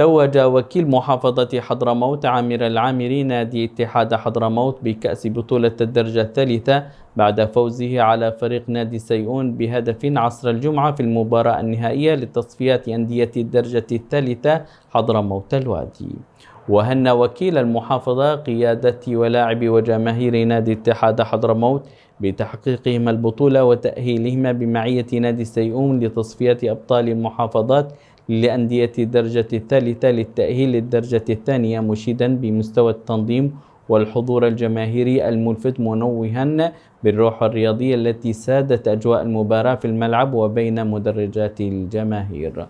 توج وكيل محافظة حضرموت عامر العامري نادي اتحاد حضرموت بكأس بطولة الدرجة الثالثة بعد فوزه على فريق نادي سيئون بهدف عصر الجمعة في المباراة النهائية لتصفيات أندية الدرجة الثالثة حضرموت الوادي وهن وكيل المحافظة قيادة ولاعبي وجماهير نادي اتحاد حضرموت بتحقيقهما البطولة وتأهيلهما بمعية نادي سيئون لتصفيات أبطال المحافظات لأندية الدرجة الثالثة للتأهيل للدرجة الثانية مشيدا بمستوى التنظيم والحضور الجماهيري الملفت منوها بالروح الرياضية التي سادت أجواء المباراة في الملعب وبين مدرجات الجماهير.